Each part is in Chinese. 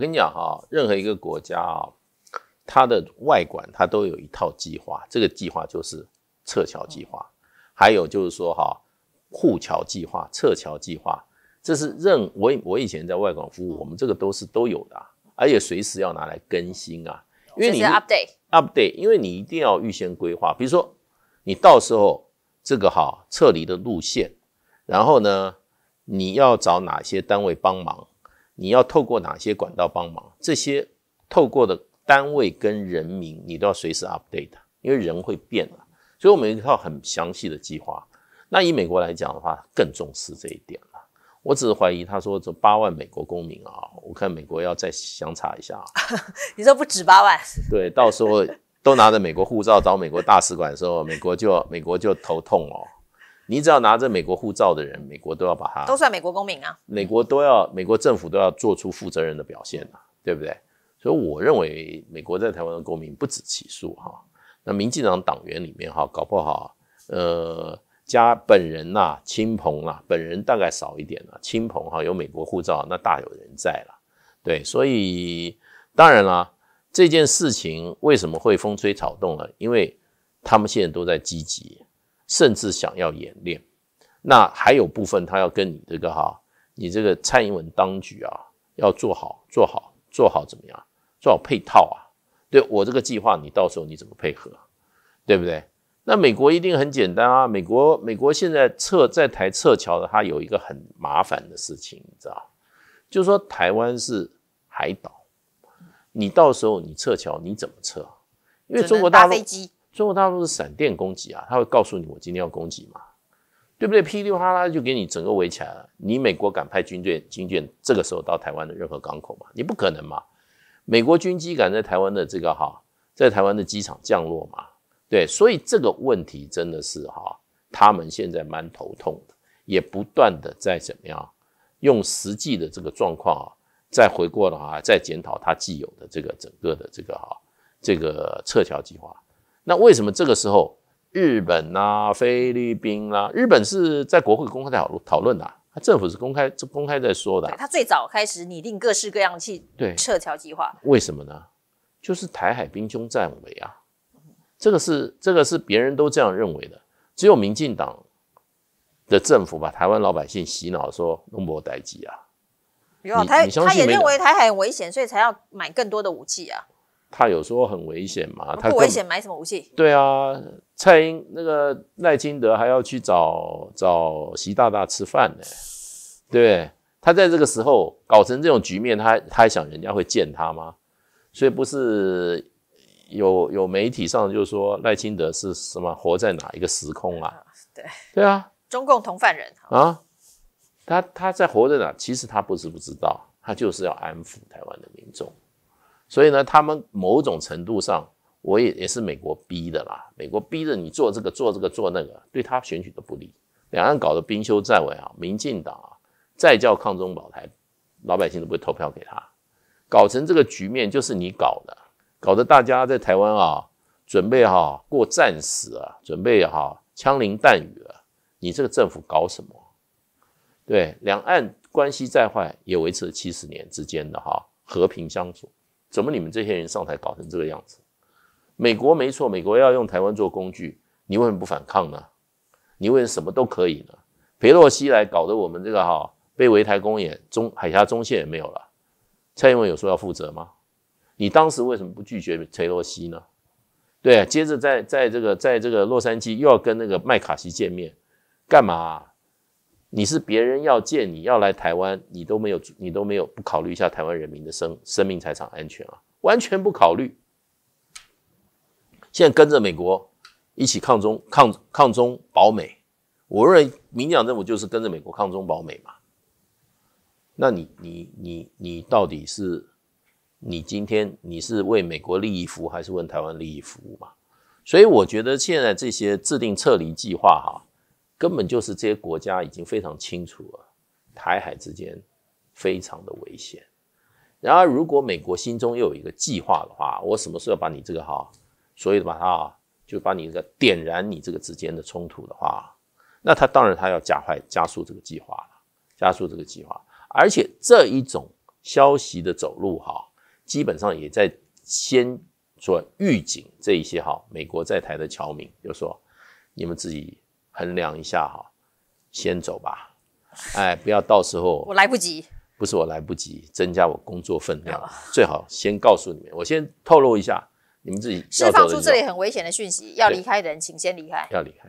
我跟你讲哈，任何一个国家啊，它的外管它都有一套计划，这个计划就是撤侨计划，还有就是说哈护侨计划、撤侨计划，这是任我我以前在外管服务，我们这个都是都有的，而且随时要拿来更新啊，因为你 update update，因为你一定要预先规划，比如说你到时候这个哈撤离的路线，然后呢你要找哪些单位帮忙。你要透过哪些管道帮忙？这些透过的单位跟人名，你都要随时 update，因为人会变嘛。所以我们有一套很详细的计划。那以美国来讲的话，更重视这一点了。我只是怀疑，他说这八万美国公民啊，我看美国要再详查一下啊。你说不止八万？对，到时候都拿着美国护照找美国大使馆的时候，美国就美国就头痛哦。你只要拿着美国护照的人，美国都要把他都算美国公民啊。美国都要，美国政府都要做出负责任的表现啊，对不对？所以我认为，美国在台湾的公民不止起诉哈。那民进党党员里面哈，搞不好呃，家本人呐、亲朋啊，本人大概少一点啊，亲朋哈有美国护照那大有人在了。对，所以当然啦，这件事情为什么会风吹草动了？因为他们现在都在积极。甚至想要演练，那还有部分他要跟你这个哈，你这个蔡英文当局啊，要做好做好做好怎么样？做好配套啊，对我这个计划，你到时候你怎么配合？对不对？那美国一定很简单啊，美国美国现在撤在台撤侨的，它有一个很麻烦的事情，你知道就是说台湾是海岛，你到时候你撤侨你怎么撤？因为中国大陆飞机。中国大陆是闪电攻击啊，他会告诉你我今天要攻击嘛，对不对？噼里啪啦就给你整个围起来了。你美国敢派军队、军舰这个时候到台湾的任何港口嘛？你不可能嘛。美国军机敢在台湾的这个哈，在台湾的机场降落嘛？对，所以这个问题真的是哈，他们现在蛮头痛的，也不断的在怎么样用实际的这个状况啊，再回过了啊，再检讨他既有的这个整个的这个哈，这个撤侨计划。那为什么这个时候日本呐、菲律宾啊，日本是在国会公开讨论讨论的，他政府是公开、公开在说的。他最早开始拟定各式各样的去对撤侨计划，为什么呢？就是台海兵凶战危啊，这个是这个是别人都这样认为的，只有民进党的政府把台湾老百姓洗脑说弄不待机啊。你他也认为台海很危险，所以才要买更多的武器啊。他有说很危险嘛？他不危险，买什么武器？对啊，蔡英那个赖清德还要去找找习大大吃饭呢。对，他在这个时候搞成这种局面，他他还想人家会见他吗？所以不是有有媒体上就说赖清德是什么活在哪一个时空啊？对对啊，中共同犯人啊，他他在活在哪？其实他不是不知道，他就是要安抚台湾的民众。所以呢，他们某种程度上，我也也是美国逼的啦。美国逼着你做这个，做这个，做那个，对他选举都不利。两岸搞得兵修战稳啊，民进党啊，再叫抗中保台，老百姓都不会投票给他。搞成这个局面就是你搞的，搞得大家在台湾啊，准备好过战时啊，准备好枪林弹雨了。你这个政府搞什么？对，两岸关系再坏，也维持了七十年之间的哈和平相处。怎么你们这些人上台搞成这个样子？美国没错，美国要用台湾做工具，你为什么不反抗呢？你为什么都可以呢？裴洛西来搞得我们这个哈被围台公演，中海峡中线也没有了。蔡英文有说要负责吗？你当时为什么不拒绝裴洛西呢？对，接着在在这个在这个洛杉矶又要跟那个麦卡锡见面，干嘛？你是别人要见你要来台湾，你都没有你都没有不考虑一下台湾人民的生生命财产安全啊，完全不考虑。现在跟着美国一起抗中抗抗中保美，我认为民进党政府就是跟着美国抗中保美嘛。那你你你你到底是你今天你是为美国利益服务还是为台湾利益服务嘛？所以我觉得现在这些制定撤离计划哈。根本就是这些国家已经非常清楚了，台海之间非常的危险。然而，如果美国心中又有一个计划的话，我什么时候要把你这个哈，所以把它就把你这个点燃，你这个之间的冲突的话，那他当然他要加快加速这个计划了，加速这个计划。而且这一种消息的走路哈，基本上也在先做预警这一些哈，美国在台的侨民就说，你们自己。衡量一下哈，先走吧，哎，不要到时候我来不及，不是我来不及，增加我工作分量，最好先告诉你们，我先透露一下，你们自己释放出这里很危险的讯息，要离开的人，请先离开，要离开，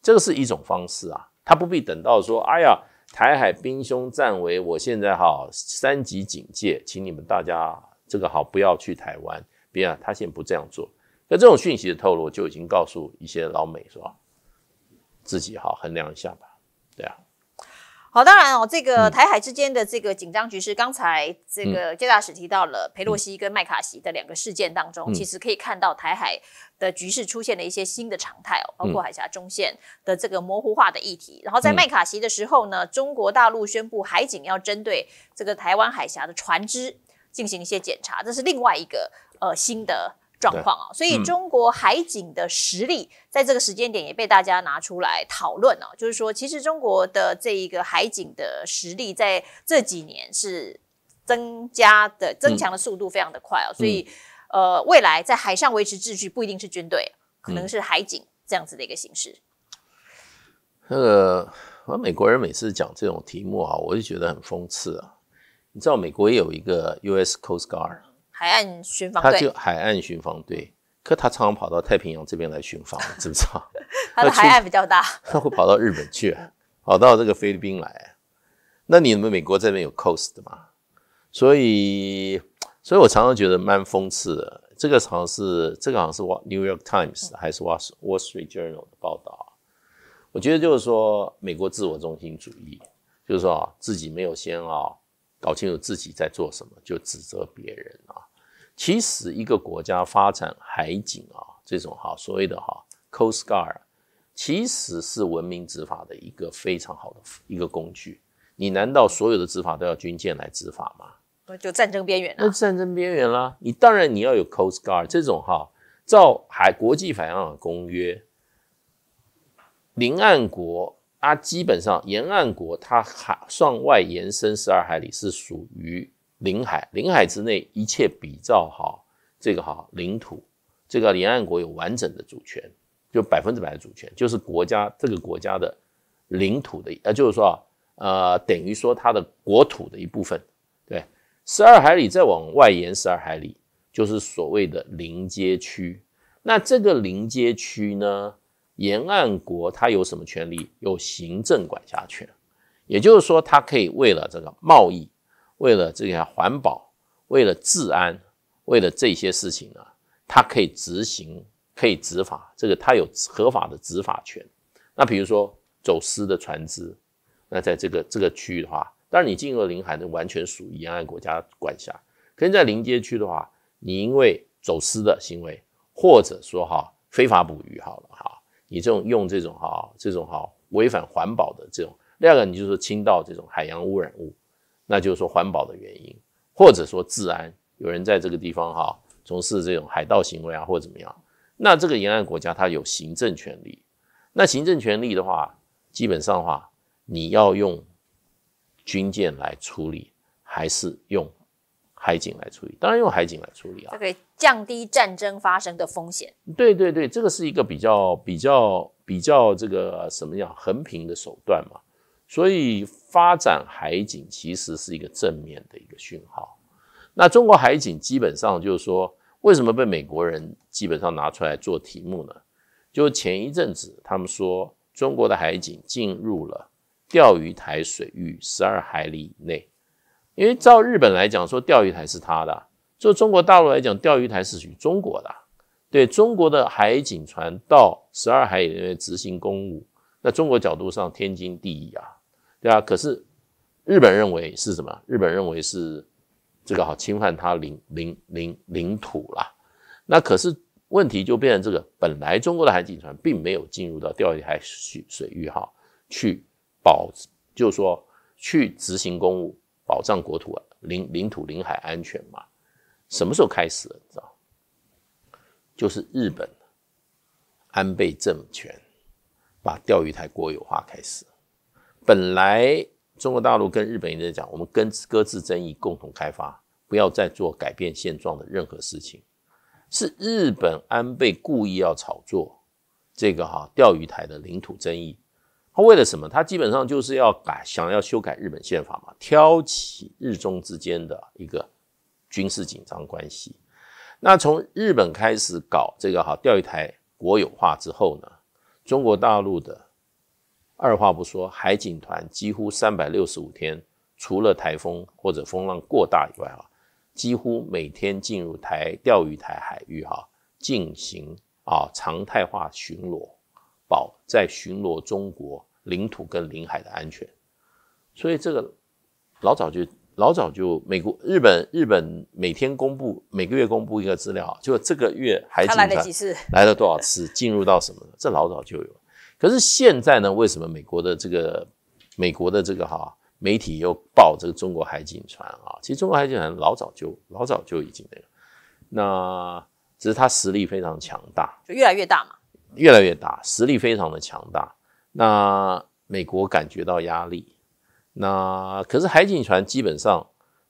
这个是一种方式啊，他不必等到说，哎呀，台海兵凶战危，我现在哈三级警戒，请你们大家这个好不要去台湾，别啊，他现在不这样做，那这种讯息的透露就已经告诉一些老美说，自己好衡量一下吧，对啊，好，当然哦，这个台海之间的这个紧张局势，刚才这个谢大使提到了佩洛西跟麦卡锡的两个事件当中，其实可以看到台海的局势出现了一些新的常态哦，包括海峡中线的这个模糊化的议题，然后在麦卡锡的时候呢，中国大陆宣布海警要针对这个台湾海峡的船只进行一些检查，这是另外一个呃新的。状况啊，所以中国海警的实力在这个时间点也被大家拿出来讨论啊，就是说，其实中国的这一个海警的实力在这几年是增加的、增强的速度非常的快啊。所以，呃，未来在海上维持秩序不一定是军队，可能是海警这样子的一个形式。那个，我美国人每次讲这种题目啊，我就觉得很讽刺啊。你知道，美国也有一个 U.S. Coast Guard。海岸巡防队，海岸巡防队，可他常常跑到太平洋这边来巡防，知不知道？他的海岸比较大，他会跑到日本去，跑到这个菲律宾来。那你们美国这边有 coast 的吗？所以，所以我常常觉得蛮讽刺的。这个好像是这个好像是《New York Times》还是《Wall Street Journal》的报道。我觉得就是说，美国自我中心主义，就是说自己没有先啊搞清楚自己在做什么，就指责别人啊。其实一个国家发展海警啊，这种哈所谓的哈 coast guard，其实是文明执法的一个非常好的一个工具。你难道所有的执法都要军舰来执法吗？就战争边缘了。那战争边缘啦，你当然你要有 coast guard 这种哈。照海国际海洋公约，临岸国啊，基本上沿岸国它海向外延伸十二海里是属于。领海，领海之内一切比照哈这个哈领土，这个沿岸国有完整的主权，就百分之百的主权，就是国家这个国家的领土的，呃，就是说啊，呃，等于说它的国土的一部分。对，十二海里再往外延十二海里，就是所谓的临街区。那这个临街区呢，沿岸国它有什么权利？有行政管辖权，也就是说，它可以为了这个贸易。为了这个环保，为了治安，为了这些事情呢，他可以执行，可以执法，这个他有合法的执法权。那比如说走私的船只，那在这个这个区域的话，当然你进入领海，那完全属于沿岸国家管辖。跟在临街区的话，你因为走私的行为，或者说哈非法捕鱼好了哈，你这种用这种哈这种哈违反环保的这种，第二个你就是倾倒这种海洋污染物。那就是说环保的原因，或者说治安，有人在这个地方哈从事这种海盗行为啊，或者怎么样，那这个沿岸国家它有行政权力，那行政权力的话，基本上的话，你要用军舰来处理，还是用海警来处理？当然用海警来处理啊，这可以降低战争发生的风险。对对对，这个是一个比较比较比较这个什么样横平的手段嘛。所以发展海警其实是一个正面的一个讯号。那中国海警基本上就是说，为什么被美国人基本上拿出来做题目呢？就前一阵子他们说中国的海警进入了钓鱼台水域十二海里以内，因为照日本来讲说钓鱼台是他的，就中国大陆来讲钓鱼台是属于中国的。对中国的海警船到十二海里内执行公务，那中国角度上天经地义啊。对啊，可是日本认为是什么？日本认为是这个好侵犯他领领领领土啦。那可是问题就变成这个：本来中国的海警船并没有进入到钓鱼台水水域哈，去保，就是说去执行公务，保障国土领领土领海安全嘛。什么时候开始的？你知道？就是日本安倍政权把钓鱼台国有化开始。本来中国大陆跟日本一直在讲，我们跟各自争议共同开发，不要再做改变现状的任何事情。是日本安倍故意要炒作这个哈钓鱼台的领土争议。他为了什么？他基本上就是要改，想要修改日本宪法嘛，挑起日中之间的一个军事紧张关系。那从日本开始搞这个哈钓鱼台国有化之后呢，中国大陆的。二话不说，海警团几乎三百六十五天，除了台风或者风浪过大以外啊，几乎每天进入台钓鱼台海域哈，进行啊常态化巡逻，保在巡逻中国领土跟领海的安全。所以这个老早就老早就美国日本日本每天公布每个月公布一个资料，就这个月海警团来了多少次，进入到什么？这老早就有可是现在呢？为什么美国的这个美国的这个哈媒体又报这个中国海警船啊？其实中国海警船老早就老早就已经那个，那只是它实力非常强大，就越来越大嘛，越来越大，实力非常的强大。那美国感觉到压力，那可是海警船基本上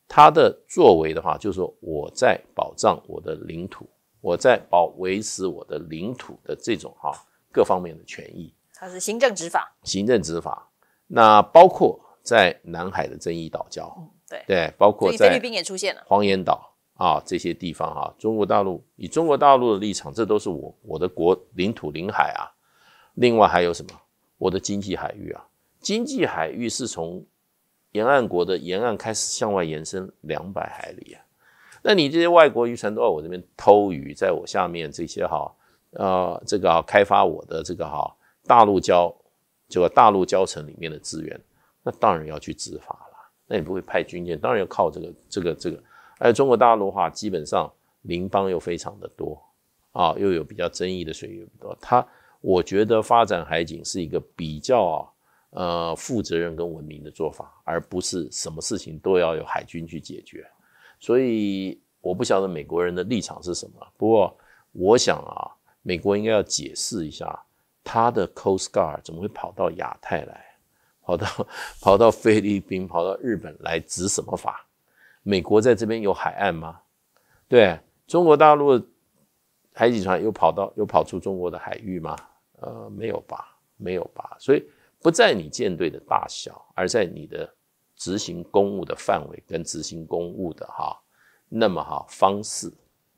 它的作为的话，就说我在保障我的领土，我在保维持我的领土的这种哈各方面的权益。它是行政执法，行政执法，那包括在南海的争议岛礁，对对，包括在菲律宾也出现了黄岩岛啊这些地方哈。中国大陆以中国大陆的立场，这都是我我的国领土领海啊。另外还有什么？我的经济海域啊，经济海域是从沿岸国的沿岸开始向外延伸两百海里啊。那你这些外国渔船都在我这边偷鱼，在我下面这些哈，呃，这个开发我的这个哈。大陆交，这个大陆交城里面的资源，那当然要去执法了。那也不会派军舰，当然要靠这个、这个、这个。而中国大陆的话，基本上邻邦又非常的多，啊，又有比较争议的水域多。它，我觉得发展海警是一个比较呃负责任跟文明的做法，而不是什么事情都要由海军去解决。所以我不晓得美国人的立场是什么，不过我想啊，美国应该要解释一下。他的 Coast Guard 怎么会跑到亚太来，跑到 跑到菲律宾、跑到日本来执什么法？美国在这边有海岸吗？对中国大陆海警船有跑到有跑出中国的海域吗？呃，没有吧，没有吧。所以不在你舰队的大小，而在你的执行公务的范围跟执行公务的哈那么哈方式。